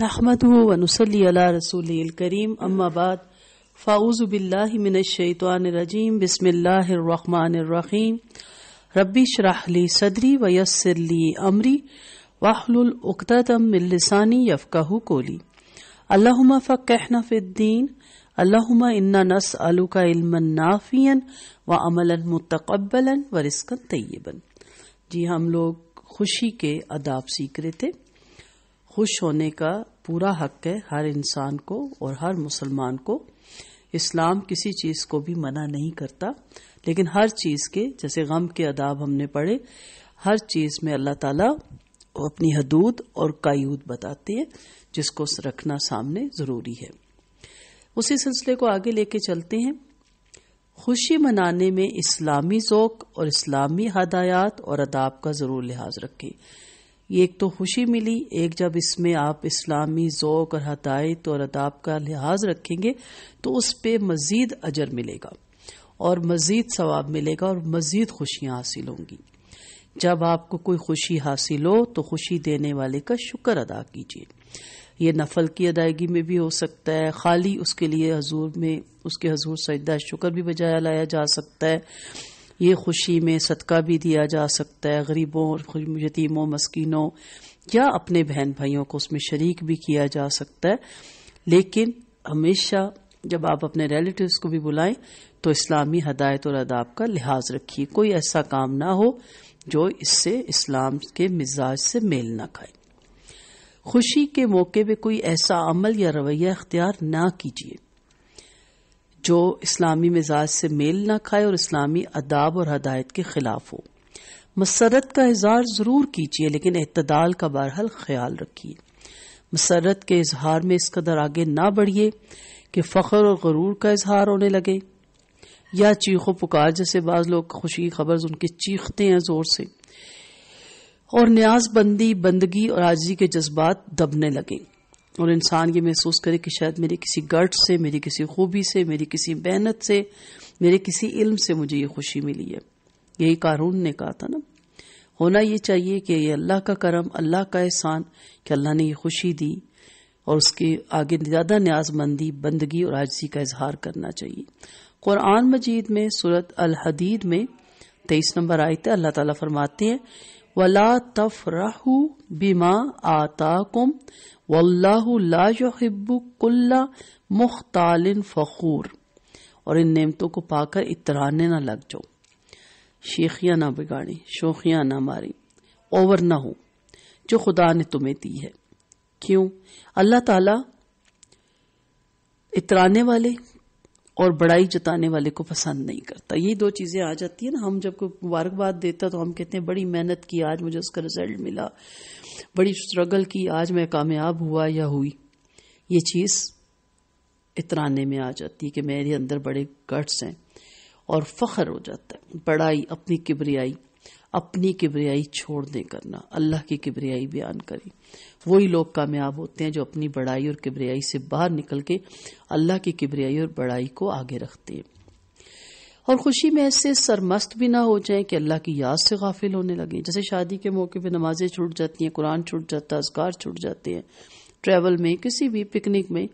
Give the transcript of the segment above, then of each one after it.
नहमदहू वनुसली अला रसूल करीम अम्माबाद फ़ाऊज़ बिल्लामिनशैतवानरजीम बसमिल्लाम रबी शराहली सदरी वयसरली अमरी वाहलतमिलसानी यफ़ाह कोली अल्लाहुमा फ़क़हना फ़िद्दीन अल्लाहुमा इन्ना नस अलू का इल्मन नाफियन व अमलन मुतकबलन व रिस्कन तय्यबन जी हम लोग खुशी के अदाब सीख रहे थे खुश होने का पूरा हक है हर इंसान को और हर मुसलमान को इस्लाम किसी चीज को भी मना नहीं करता लेकिन हर चीज के जैसे गम के अदाब हमने पढ़े हर चीज में अल्लाह ताला अपनी हदूद और कायूद बताती है जिसको रखना सामने जरूरी है उसी सिलसिले को आगे लेके चलते हैं खुशी मनाने में इस्लामी जोक और इस्लामी हदायात और अदाब का जरूर लिहाज रखें एक तो खुशी मिली एक जब इसमें आप इस्लामी जोक और हदायत और अदाब का लिहाज रखेंगे तो उस पर मज़ीद अजर मिलेगा और मज़ीद सवाब मिलेगा और मज़ीद खुशियां हासिल होंगी जब आपको कोई खुशी हासिल हो तो खुशी देने वाले का शुक्र अदा कीजिए ये नफल की अदायगी में भी हो सकता है खाली उसके लिए हजूर में उसके हजूर सजदा शुक्र भी बजाया लाया जा सकता है ये खुशी में सदका भी दिया जा सकता है गरीबों यतीमों मस्किनों या अपने बहन भाइयों को उसमें शरीक भी किया जा सकता है लेकिन हमेशा जब आप अपने रिलेटिव्स को भी बुलाएं तो इस्लामी हदायत और अदाब का लिहाज रखिए कोई ऐसा काम ना हो जो इससे इस्लाम के मिजाज से मेल ना खाए खुशी के मौके पे कोई ऐसा अमल या रवैया अख्तियार ना कीजिए जो इस्लामी मिजाज से मेल ना खाए और इस्लामी अदाब और हदायत के खिलाफ हो मसरत का इजहार जरूर कीजिए लेकिन अतदाल का बहरहाल ख्याल रखिए मसरत के इजहार में इस कदर आगे न बढ़िए कि फख्र और गरूर का इजहार होने लगे या चीखो पुकार जैसे बाज लोग खुशी की खबर उनके चीखते हैं जोर से और न्याज बंदी बंदगी और आजी के जज्बात दबने लगे और इंसान ये महसूस करे कि शायद मेरी किसी गर्ट से मेरी किसी खूबी से मेरी किसी मेहनत से मेरे किसी इल्म से मुझे ये खुशी मिली है यही कारून ने कहा था ना होना ये चाहिए कि ये अल्लाह का करम अल्लाह का एहसान कि अल्लाह ने ये खुशी दी और उसके आगे ज़्यादा न्याजमंदी बंदगी और आजजी का इजहार करना चाहिए कुरान मजीद में सूरत अल हदीद में तेईस नंबर आयत अल्लाह ताला फरमाते हैं वला तफराहू बिमा आता कुम वल्लाबुल्ला मुख्तालिन फ़खूर और इन नेमतों को पाकर इतराने ना लग जाओ शेखियाँ ना बिगाड़ी शोखियाँ ना मारी ओवर ना हो जो खुदा ने तुम्हें दी है क्यों अल्लाह ताला इतराने वाले और बड़ाई जताने वाले को पसंद नहीं करता ये दो चीजें आ जाती है ना हम जब कोई मुबारकबाद देता तो हम कहते हैं बड़ी मेहनत की आज मुझे उसका रिजल्ट मिला बड़ी स्ट्रगल की आज मैं कामयाब हुआ या हुई ये चीज इतराने में आ जाती है कि मेरे अंदर बड़े गट्स हैं और फख्र हो जाता है बड़ाई अपनी किबरियाई अपनी किबरियाई छोड़ दें करना अल्लाह की किबरियाई बयान करें वही लोग कामयाब होते हैं जो अपनी बड़ाई और किबरियाई से बाहर निकल के अल्लाह की किबरियाई और बड़ाई को आगे रखते हैं और खुशी में ऐसे सरमस्त भी ना हो जाए कि अल्लाह की याद से गाफिल होने लगे जैसे शादी के मौके पर नमाजें छूट जाती हैं कुरान छूट जाता है अजगार छूट जाते हैं ट्रैवल में किसी भी पिकनिक में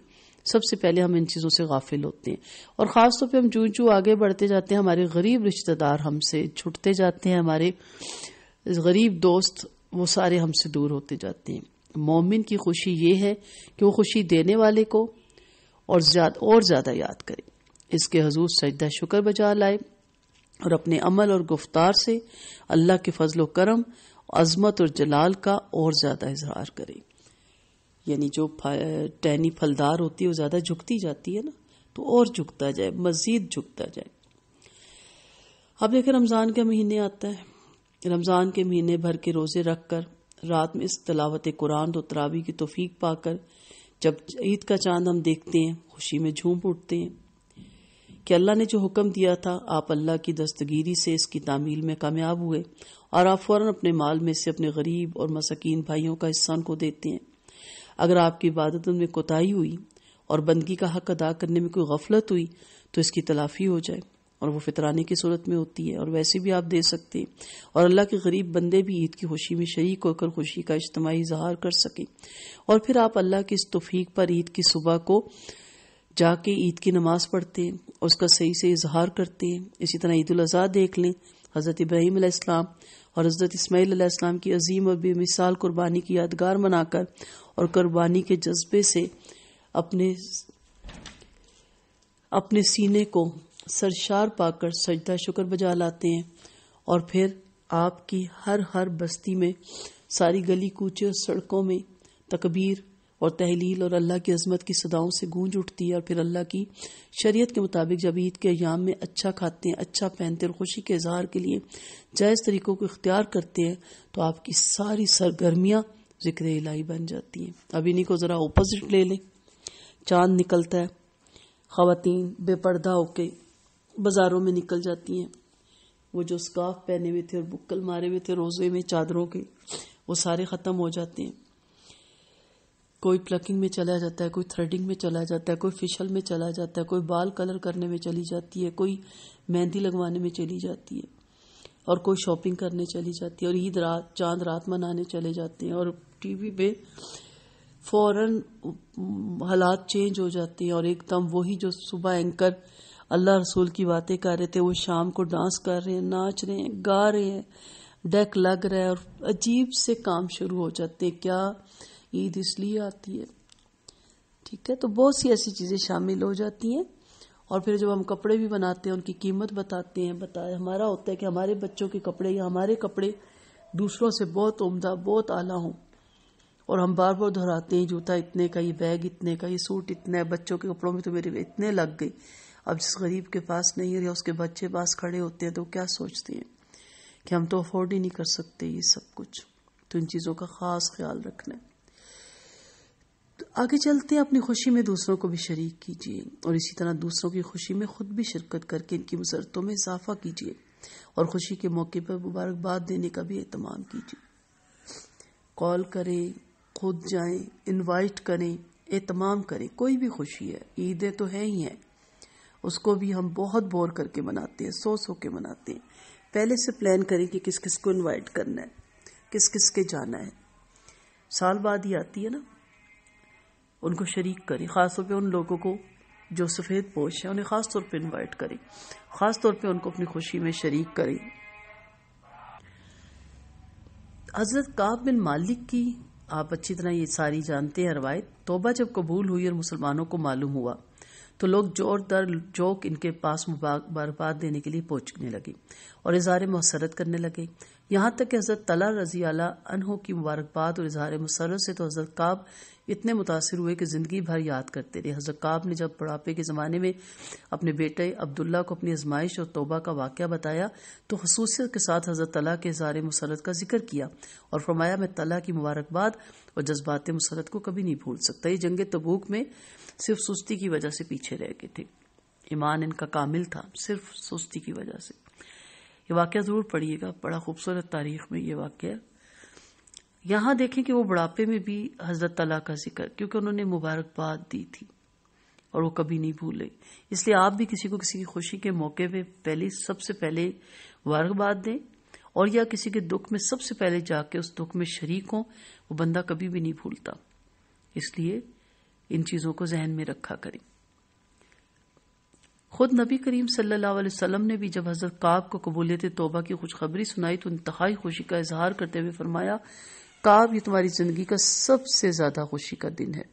सबसे पहले हम इन चीज़ों से गाफिल होते हैं और ख़ासतौर पर हम जू चू आगे बढ़ते जाते हैं हमारे गरीब रिश्तेदार हमसे छुटते जाते हैं हमारे गरीब दोस्त वो सारे हमसे दूर होते जाते हैं मोमिन की खुशी ये है कि वो खुशी देने वाले को और ज्यादा और ज़्यादा याद करे इसके हजूर सजदा शुक्र बजा लाए और अपने अमल और गुफ्तार से अल्लाह के फजलो करम अजमत और जलाल का और ज़्यादा इजहार करे यानी जो टहनी फलदार होती है वो ज़्यादा झुकती जाती है ना तो और झुकता जाए मज़ीद झुकता जाए अब देखे रमज़ान का महीने आता है रमज़ान के महीने भर के रोज़े रख कर रात में इस तलावत कुरान तो तरावी की तोफीक पाकर जब ईद का चांद हम देखते हैं खुशी में झूम उठते हैं कि अल्लाह ने जो हुक्म दिया था आप अल्लाह की दस्तगीरी से इसकी तामील में कामयाब हुए और आप फौरन अपने माल में से अपने गरीब और मसकीन भाइयों का हिस्सा को देते हैं अगर आपकी इबादत में कोताही हुई और बंदगी का हक अदा करने में कोई गफलत हुई तो इसकी तलाफी हो जाए और वो फितराने की सूरत में होती है और वैसे भी आप दे सकते हैं और अल्लाह के गरीब बंदे भी ईद की खुशी में शरीक होकर खुशी का इज्तमाही इजहार कर सकें और फिर आप अल्लाह की इस तोफीक पर ईद की सुबह को जाके ईद की नमाज पढ़ते हैं उसका सही से इजहार करते हैं इसी तरह ईद उल देख लें हज़रत इब्राहीम और हज़रत इसमाईल इस्लाम की अजीम और बेमिसाल कुर्बानी की यादगार मनाकर और कुर्बानी के जज्बे से अपने अपने सीने को सरशार पाकर सजदा शुक्र बजा लाते हैं और फिर आपकी हर हर बस्ती में सारी गली कूचे और सड़कों में तकबीर और तहलील और अल्लाह की अजमत की सदाओं से गूंज उठती है और फिर अल्लाह की शरीयत के मुताबिक जब ईद के अयाम में अच्छा खाते हैं अच्छा पहनते और खुशी के इजहार के लिए जायज़ तरीक़ों को इख्तियार करते हैं तो आपकी सारी सरगर्मियां जिक्र इलाही बन जाती हैं अब इन्हीं को ज़रा ऑपोजिट ले लें चांद निकलता है खातन बेपर्दा होके बाज़ारों में निकल जाती हैं वो जो स्काफ पहने हुए थे और बुक्कल मारे हुए थे रोज़े में चादरों के वो सारे ख़त्म हो जाते हैं कोई प्लकिंग में चला जाता है कोई थ्रेडिंग में चला जाता है कोई फिशल में चला जाता है कोई बाल कलर करने में चली जाती है कोई मेहंदी लगवाने में चली जाती है और कोई शॉपिंग करने चली जाती है और ईद रात चांद रात मनाने चले जाते हैं और टीवी पे फौरन हालात चेंज हो जाते हैं और एकदम वही जो सुबह एंकर अल्लाह रसूल की बातें कर रहे थे वो शाम को डांस कर रहे हैं नाच रहे हैं गा रहे हैं डेक लग रहा है और अजीब से काम शुरू हो जाते हैं क्या ईद इसलिए आती है ठीक है तो बहुत सी ऐसी चीज़ें शामिल हो जाती हैं और फिर जब हम कपड़े भी बनाते हैं उनकी कीमत बताते हैं बताए हमारा होता है कि हमारे बच्चों के कपड़े या हमारे कपड़े दूसरों से बहुत उम्दा बहुत आला हों और हम बार बार दोहराते हैं जूता इतने का ये बैग इतने का ये सूट इतना है बच्चों के कपड़ों में तो मेरे इतने लग गए अब जिस गरीब के पास नहीं है या उसके बच्चे पास खड़े होते हैं तो क्या सोचते हैं कि हम तो अफोर्ड ही नहीं कर सकते ये सब कुछ तो इन चीज़ों का ख़ास ख्याल रखना है तो आगे चलते अपनी खुशी में दूसरों को भी शरीक कीजिए और इसी तरह दूसरों की खुशी में खुद भी शिरकत करके इनकी मसरतों में इजाफा कीजिए और खुशी के मौके पर मुबारकबाद देने का भी अहतमाम कीजिए कॉल करें खुद जाएं इनवाइट करें एहतमाम करें कोई भी खुशी है ईदें तो है ही हैं उसको भी हम बहुत बोर करके मनाते हैं सो सो के मनाते हैं पहले से प्लान करें कि किस किस को इन्वाइट करना है किस किस के जाना है साल बाद ही आती है ना उनको शरीक करें ख़ासतौर पर उन लोगों को जो सफ़ेद पोश हैं उन्हें ख़ास तौर पर इनवाइट करें ख़ास तौर पे उनको अपनी खुशी में शरीक करें हज़रत काब बिन मालिक की आप अच्छी तरह ये सारी जानते हैं रवायत तोबा जब कबूल हुई और मुसलमानों को मालूम हुआ तो लोग जोर दर जोक इनके पास मुबारकबाद देने के लिए पहुंचने लगे और इजहार मसरत करने लगे यहां तक कि हज़रत तला रजी अला अनहो की मुबारकबाद और इजहार मसरत से तो हज़रत काब इतने मुतासर हुए कि ज़िंदगी भर याद करते रहे हज़रत काब ने जब बुढ़ापे के ज़माने में अपने बेटे अब्दुल्ला को अपनी आजमाइश और तोबा का वाक़ बताया तो खसूसियत के साथ हज़रत तला के इजहार मुसरत का जिक्र किया और फरमाया मैं तला की मुबारकबाद और जज्बात मुसरत को कभी नहीं भूल सकता ये जंग तबूक में सिर्फ सुस्ती की वजह से पीछे रह गए थे ईमान इनका कामिल था सिर्फ सुस्ती की वजह से ये वाक्य ज़रूर पढ़िएगा बड़ा खूबसूरत तारीख में ये वाक्य यहां देखें कि वो बुढ़ापे में भी हजरत तला का जिक्र क्योंकि उन्होंने मुबारकबाद दी थी और वो कभी नहीं भूले इसलिए आप भी किसी को किसी की खुशी के मौके पे पहले सबसे पहले मुबारकबाद दें और या किसी के दुख में सबसे पहले जाके उस दुख में शरीक हो वो बंदा कभी भी नहीं भूलता इसलिए इन चीजों को जहन में रखा करें खुद नबी करीम सल्लल्लाहु अलैहि वसल्लम ने भी जब हजरत काब को कबूलियत तोबा की खुशखबरी सुनाई तो इंतहाई खुशी का इजहार करते हुए फरमाया काब ये तुम्हारी जिंदगी का सबसे ज्यादा खुशी का दिन है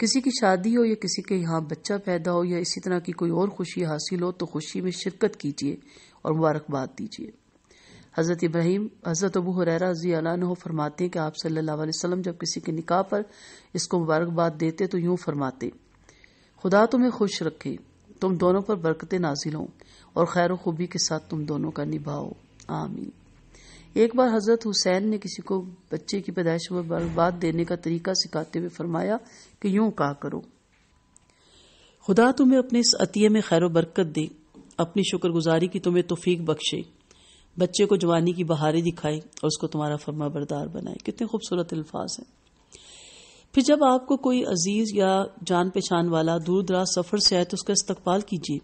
किसी की शादी हो या किसी के यहाँ बच्चा पैदा हो या इसी तरह की कोई और खुशी हासिल हो तो खुशी में शिरकत कीजिए और मुबारकबाद दीजिए हज़रत इब्राहिम हज़रत अबू हुरैरा रजी अला फरमाते हैं कि आप सल्लल्लाहु अलैहि वसल्लम जब किसी के निकाह पर इसको मुबारकबाद देते तो यूं फरमाते खुदा तुम्हें खुश रखे तुम दोनों पर बरकतें नाजिल हों और खैर खूबी के साथ तुम दोनों का निभाओ आमीन एक बार हजरत हुसैन ने किसी को बच्चे की पैदाइश में बर्बाद देने का तरीका सिखाते हुए फरमाया कि यूं कहा करो खुदा तुम्हें अपने इस अतिये में खैर बरकत दे अपनी शुक्रगुजारी की तुम्हें तोफीक बख्शे बच्चे को जवानी की बहारें दिखाए और उसको तुम्हारा फर्मा बरदार बनाए कितने खूबसूरत अल्फाज हैं फिर जब आपको कोई अजीज या जान पहचान वाला दूर दराज सफर से आए तो उसका इस्तकबाल कीजिए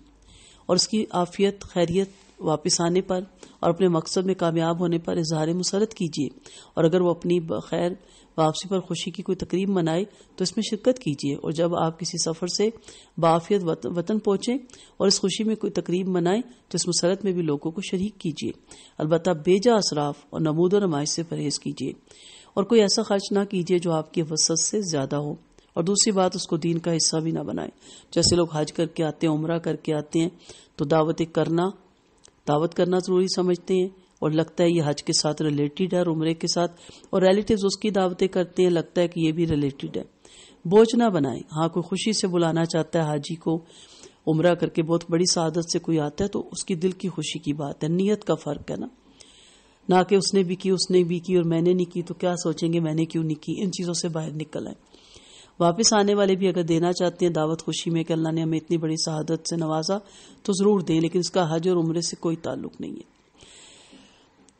और उसकी आफियत खैरियत वापस आने पर और अपने मकसद में कामयाब होने पर इजहार मुसरत कीजिए और अगर वो अपनी खैर वापसी पर खुशी की कोई तकरीब मनाए तो इसमें शिरकत कीजिए और जब आप किसी सफ़र से बाफियत वतन पहुंचे और इस खुशी में कोई तकरीब मनाएं तो इस मुसरत में भी लोगों को शरीक कीजिए अलबत् बेजा असराफ और नमूद और से परहेज कीजिए और कोई ऐसा खर्च ना कीजिए जो आपकी वसत से ज़्यादा हो और दूसरी बात उसको दीन का हिस्सा भी ना बनाए जैसे लोग हज करके आते हैं उम्र करके आते हैं तो दावतें करना दावत करना ज़रूरी समझते हैं और लगता है ये हज के साथ रिलेटेड है और उम्र के साथ और रिलेटिव उसकी दावतें करते हैं लगता है कि ये भी रिलेटेड है बोझ ना बनाए हाँ कोई खुशी से बुलाना चाहता है हाजी को उम्र करके बहुत बड़ी सदत से कोई आता है तो उसकी दिल की खुशी की बात है नीयत का फ़र्क है ना ना कि उसने भी की उसने भी की और मैंने नहीं की तो क्या सोचेंगे मैंने क्यों नहीं की इन चीज़ों से बाहर निकल आए वापस आने वाले भी अगर देना चाहते हैं दावत खुशी में कि अल्लाह ने हमें इतनी बड़ी शहादत से नवाजा तो ज़रूर दें लेकिन इसका हज और उम्र से कोई ताल्लुक नहीं है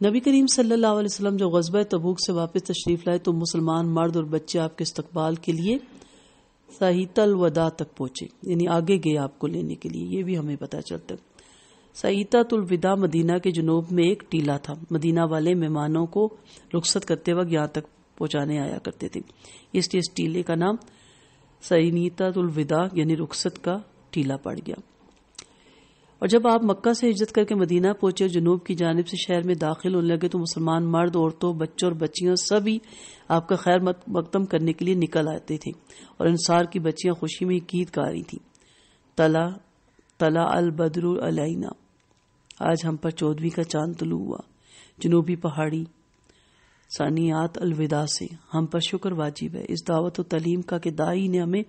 नबी करीम सल्लल्लाहु अलैहि वसल्लम जब गजब तबूक से वापस तशरीफ़ लाए तो मुसलमान मर्द और बच्चे आपके इस्तकबाल के लिए सहीतल वदा तक पहुंचे यानी आगे गए आपको लेने के लिए ये भी हमें पता चलता सईतातुलविदा मदीना के जुनूब में एक टीला था मदीना वाले मेहमानों को रुखसत करते वक्त यहां तक पहुंचाने आया करते थे इसलिए इस टीले का नाम सैनीतातुलविदा यानी रुखसत का टीला पड़ गया और जब आप मक्का से हिजरत करके मदीना पहुंचे जनूब की जानब से शहर में दाखिल होने लगे तो मुसलमान मर्द औरतों बच्चों और बच्चियों सभी आपका खैर मकदम करने के लिए निकल आते थे और इंसार की बच्चियां खुशी में गीत गा रही थी तला तला अल बदरू अलना आज हम पर चौधरी का चांद तलू हुआ जनूबी पहाड़ी सानियात अलविदा से हम पर शुक्र वाजिब है इस दावत और तलीम का कि दाई ने हमें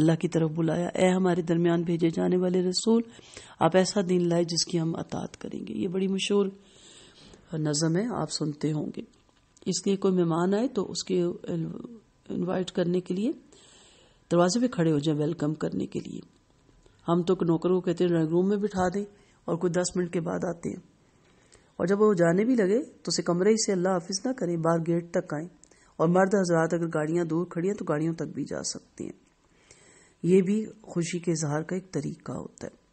अल्लाह की तरफ बुलाया ए हमारे दरमियान भेजे जाने वाले रसूल आप ऐसा दिन लाए जिसकी हम अतात करेंगे ये बड़ी मशहूर नज़म है आप सुनते होंगे इसलिए कोई मेहमान आए तो उसके इनवाइट करने के लिए दरवाजे पे खड़े हो जाए वेलकम करने के लिए हम तो नौकरों को कहते हैं रूम में बिठा दें और कोई दस मिनट के बाद आते हैं और जब वो जाने भी लगे तो उसे कमरे से अल्लाह हाफिज ना करें बाहर गेट तक आए और मर्द हजरात अगर गाड़ियां दूर खड़ी हैं तो गाड़ियों तक भी जा सकती हैं ये भी खुशी के इजहार का एक तरीका होता है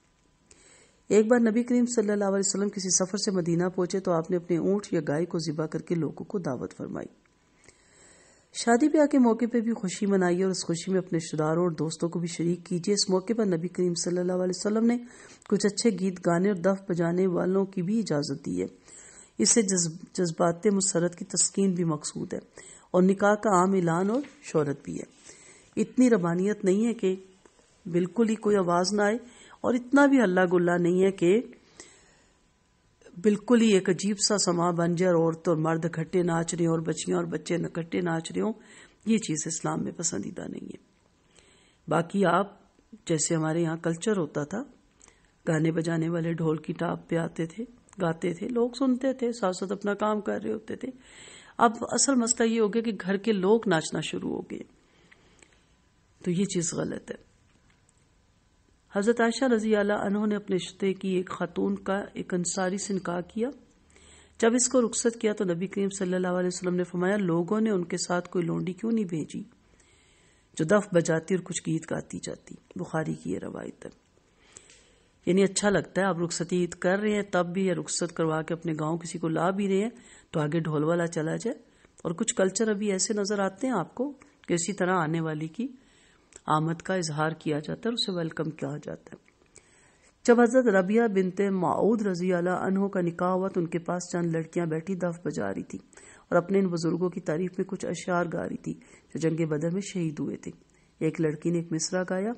एक बार नबी करीम सल्लल्लाहु अलैहि वसल्लम किसी सफर से मदीना पहुंचे तो आपने अपने ऊंट या गाय को जिबा करके लोगों को दावत फरमाई शादी ब्याह के मौके पर भी खुशी मनाइए और उस खुशी में अपने रिश्तेदारों और दोस्तों को भी शरीक कीजिए इस मौके पर नबी करीम सल्लल्लाहु अलैहि वसल्लम ने कुछ अच्छे गीत गाने और दफ बजाने वालों की भी इजाज़त दी है इससे जज्बात मुसरत की तस्कीन भी मकसूद है और निकाह का आम ऐलान और शहरत भी है इतनी रबानियत नहीं है कि बिल्कुल ही कोई आवाज़ ना आए और इतना भी हल्ला गुल्ला नहीं है कि बिल्कुल ही एक अजीब सा समा बन जाए और औरत और मर्द इकट्ठे नाच रहे हो और बच्चियां और बच्चे इकट्ठे नाच रहे हों ये चीज़ इस्लाम में पसंदीदा नहीं है बाकी आप जैसे हमारे यहाँ कल्चर होता था गाने बजाने वाले ढोल की टाप पे आते थे गाते थे लोग सुनते थे साथ साथ अपना काम कर रहे होते थे अब असल मसला ये हो गया कि घर के लोग नाचना शुरू हो गए तो ये चीज़ गलत है हज़रत आयशा रजी अल्लाह ने अपने रिश्ते की एक खातून का एक अंसारी से निकाह किया जब इसको रुखसत किया तो नबी करीम सल्लल्लाहु अलैहि वसल्लम ने फरमाया लोगों ने उनके साथ कोई लोंडी क्यों नहीं भेजी जो दफ बजाती और कुछ गीत गाती जाती बुखारी की यह रवायत है यानी अच्छा लगता है आप रुखसती ईद कर रहे हैं तब भी या रुखसत करवा के अपने गांव किसी को ला भी रहे हैं तो आगे ढोल वाला चला जाए और कुछ कल्चर अभी ऐसे नजर आते हैं आपको कि इसी तरह आने वाली की आमद का इजहार किया जाता है और उसे वेलकम किया जाता है जब हजरत रबिया बिनते माऊद रजी अनहों का निकाह हुआ तो उनके पास चंद लड़कियां बैठी दफ बजा रही थी और अपने इन बुजुर्गों की तारीफ में कुछ अशार गा रही थी जो जंग बदर में शहीद हुए थे एक लड़की ने एक मिसरा गाया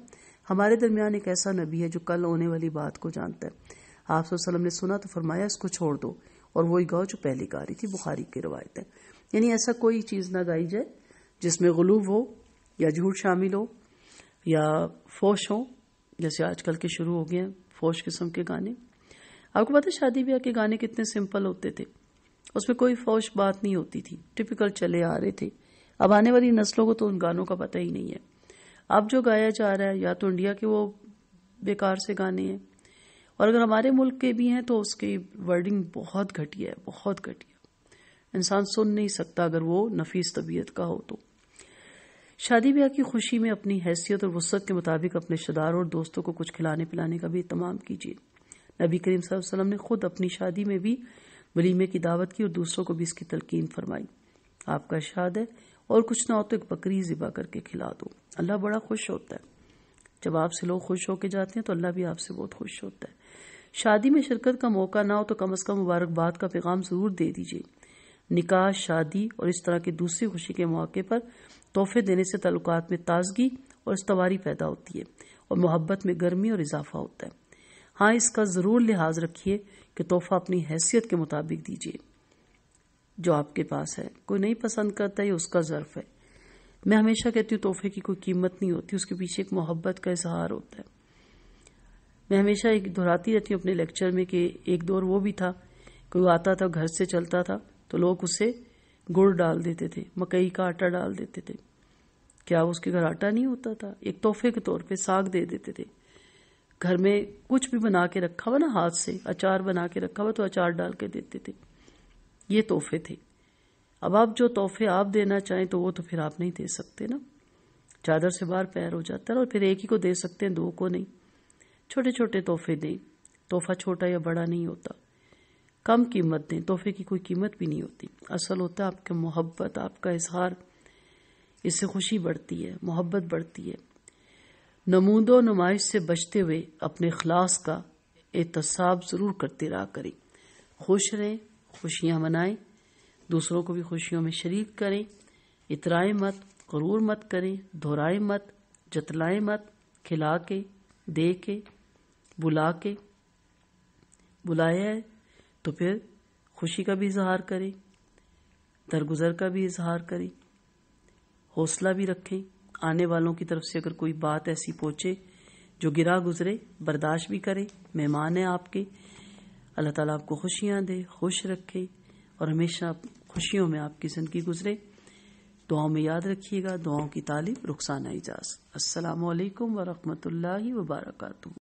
हमारे दरमियान एक ऐसा नबी है जो कल होने वाली बात को जानता है आप वसलम ने सुना तो फरमाया इसको छोड़ दो और वही गाओ जो पहले गा रही थी बुखारी की रवायत है यानी ऐसा कोई चीज़ ना गाई जाए जिसमें गलूब हो या झूठ शामिल हो या फोश हों जैसे आजकल के शुरू हो गए हैं फोश किस्म के गाने आपको पता है शादी ब्याह के गाने कितने सिंपल होते थे उसमें कोई फौश बात नहीं होती थी टिपिकल चले आ रहे थे अब आने वाली नस्लों को तो उन गानों का पता ही नहीं है अब जो गाया जा रहा है या तो इंडिया के वो बेकार से गाने हैं और अगर हमारे मुल्क के भी हैं तो उसकी वर्डिंग बहुत घटिया है बहुत घटिया इंसान सुन नहीं सकता अगर वो नफीस तबीयत का हो तो शादी ब्याह की खुशी में अपनी हैसियत और वसत के मुताबिक अपने रिश्तेदार और दोस्तों को कुछ खिलाने पिलाने का भी तमाम कीजिए नबी करीम वसल्लम ने खुद अपनी शादी में भी वलीमे की दावत की और दूसरों को भी इसकी तलकीन फरमाई आपका इर्शाद है और कुछ ना हो तो एक बकरी ज़िबा करके खिला दो अल्लाह बड़ा खुश होता है जब आपसे लोग खुश होके जाते हैं तो अल्लाह भी आपसे बहुत खुश होता है शादी में शिरकत का मौका ना हो तो कम अज कम मुबारकबाद का पैगाम जरूर दे दीजिए निकाह शादी और इस तरह के दूसरी खुशी के मौके पर तोहफे देने से तल्लुकात में ताजगी और इस्तवारी पैदा होती है और मोहब्बत में गर्मी और इजाफा होता है हाँ इसका ज़रूर लिहाज रखिए कि तोहफा अपनी हैसियत के मुताबिक दीजिए जो आपके पास है कोई नहीं पसंद करता या उसका ज़र्फ है मैं हमेशा कहती हूँ तोहफे की कोई कीमत नहीं होती उसके पीछे एक मोहब्बत का इजहार होता है मैं हमेशा एक दोहराती रहती हूँ अपने लेक्चर में कि एक दौर वो भी था कोई आता था घर से चलता था तो लोग उसे गुड़ डाल देते थे मकई का आटा डाल देते थे क्या उसके घर आटा नहीं होता था एक तोहफे के तौर पे साग दे देते थे घर में कुछ भी बना के रखा हुआ ना हाथ से अचार बना के रखा हुआ तो अचार डाल के देते थे ये तोहफे थे अब आप जो तोहफे आप देना चाहें तो वो तो फिर आप नहीं दे सकते ना चादर से बाहर पैर हो जाता है और फिर एक ही को दे सकते हैं दो को नहीं छोटे छोटे तोहफे दें तोहफा छोटा या बड़ा नहीं होता कम कीमत दें तोहफे की कोई कीमत भी नहीं होती असल होता है आपका मोहब्बत आपका इजहार इससे खुशी बढ़ती है मोहब्बत बढ़ती है नमूदो नुमाइश से बचते हुए अपने अखलास का एहतसाब ज़रूर करते रहा करें खुश रहें खुशियाँ मनाएं दूसरों को भी खुशियों में शरीक करें इतराए मत गुरूर मत करें दोहराए मत जतलाए मत खिला के दे के बुला के बुलाया है तो फिर खुशी का भी इजहार करें दरगुजर का भी इजहार करें हौसला भी रखें आने वालों की तरफ से अगर कोई बात ऐसी पहुंचे जो गिरा गुजरे बर्दाश्त भी करें मेहमान हैं आपके अल्लाह ताला आपको खुशियां दे खुश रखे और हमेशा खुशियों में आपकी ज़िंदगी गुजरे दुआओं में याद रखिएगा दुआओं की तालीम रुखसाना इजाज़ असलकम वरहमल वबरकू